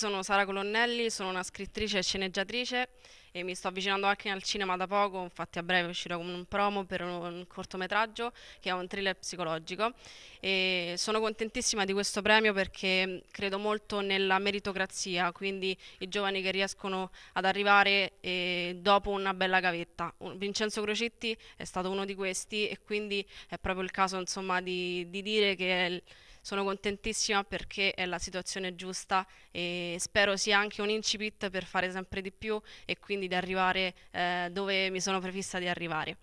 Sono Sara Colonnelli, sono una scrittrice e sceneggiatrice e mi sto avvicinando anche al cinema da poco, infatti a breve uscirò con un promo per un cortometraggio che è un thriller psicologico e sono contentissima di questo premio perché credo molto nella meritocrazia, quindi i giovani che riescono ad arrivare eh, dopo una bella gavetta. Vincenzo Crocitti è stato uno di questi e quindi è proprio il caso insomma, di, di dire che è sono contentissima perché è la situazione giusta e spero sia anche un incipit per fare sempre di più e quindi quindi di arrivare eh, dove mi sono prefissa di arrivare.